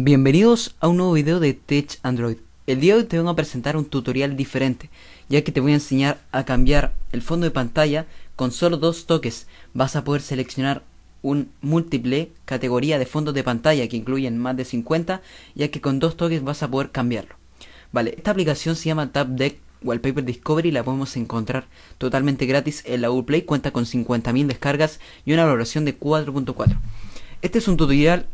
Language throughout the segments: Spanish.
Bienvenidos a un nuevo video de Tech Android. El día de hoy te voy a presentar un tutorial diferente, ya que te voy a enseñar a cambiar el fondo de pantalla con solo dos toques. Vas a poder seleccionar un múltiple categoría de fondos de pantalla que incluyen más de 50, ya que con dos toques vas a poder cambiarlo. Vale, esta aplicación se llama TabDeck Wallpaper Discovery la podemos encontrar totalmente gratis en la Google Play, cuenta con 50.000 descargas y una valoración de 4.4. Este es un tutorial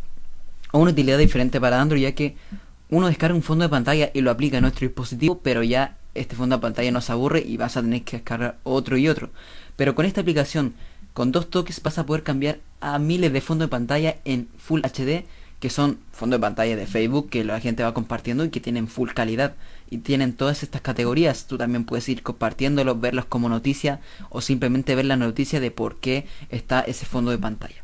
una utilidad diferente para Android, ya que uno descarga un fondo de pantalla y lo aplica a nuestro dispositivo, pero ya este fondo de pantalla nos aburre y vas a tener que descargar otro y otro. Pero con esta aplicación, con dos toques vas a poder cambiar a miles de fondos de pantalla en Full HD, que son fondos de pantalla de Facebook que la gente va compartiendo y que tienen full calidad. Y tienen todas estas categorías. Tú también puedes ir compartiéndolos, verlos como noticia o simplemente ver la noticia de por qué está ese fondo de pantalla.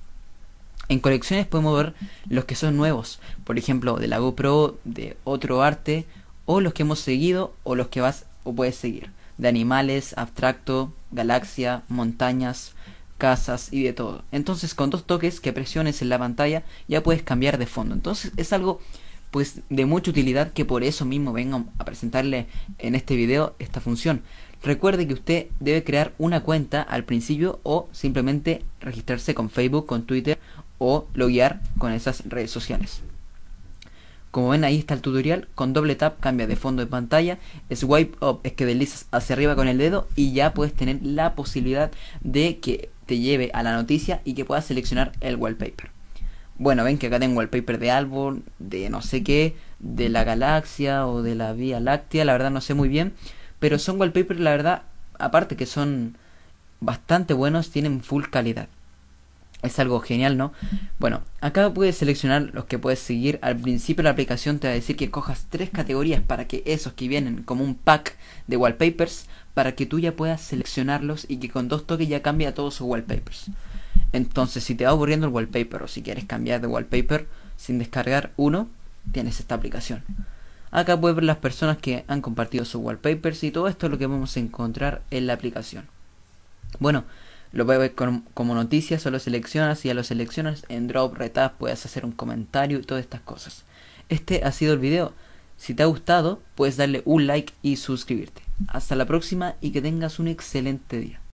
En colecciones podemos ver los que son nuevos, por ejemplo, de la GoPro, de otro arte, o los que hemos seguido, o los que vas o puedes seguir, de animales, abstracto, galaxia, montañas, casas y de todo. Entonces, con dos toques que presiones en la pantalla, ya puedes cambiar de fondo. Entonces, es algo pues de mucha utilidad que por eso mismo vengo a presentarle en este video esta función. Recuerde que usted debe crear una cuenta al principio o simplemente registrarse con Facebook, con Twitter o loguear con esas redes sociales. Como ven ahí está el tutorial, con doble tap cambia de fondo de pantalla, swipe up es que deslizas hacia arriba con el dedo y ya puedes tener la posibilidad de que te lleve a la noticia y que puedas seleccionar el wallpaper. Bueno, ven que acá tengo wallpaper de árbol, de no sé qué, de la galaxia o de la Vía Láctea, la verdad no sé muy bien, pero son wallpapers la verdad, aparte que son bastante buenos, tienen full calidad es algo genial, ¿no? Bueno, acá puedes seleccionar los que puedes seguir. Al principio la aplicación te va a decir que cojas tres categorías para que esos que vienen como un pack de wallpapers, para que tú ya puedas seleccionarlos y que con dos toques ya cambie a todos sus wallpapers. Entonces, si te va aburriendo el wallpaper o si quieres cambiar de wallpaper sin descargar uno, tienes esta aplicación. Acá puedes ver las personas que han compartido sus wallpapers y todo esto es lo que vamos a encontrar en la aplicación. Bueno, lo puedes ver como noticias o lo seleccionas y a lo seleccionas en drop, retas, puedes hacer un comentario y todas estas cosas. Este ha sido el video. Si te ha gustado, puedes darle un like y suscribirte. Hasta la próxima y que tengas un excelente día.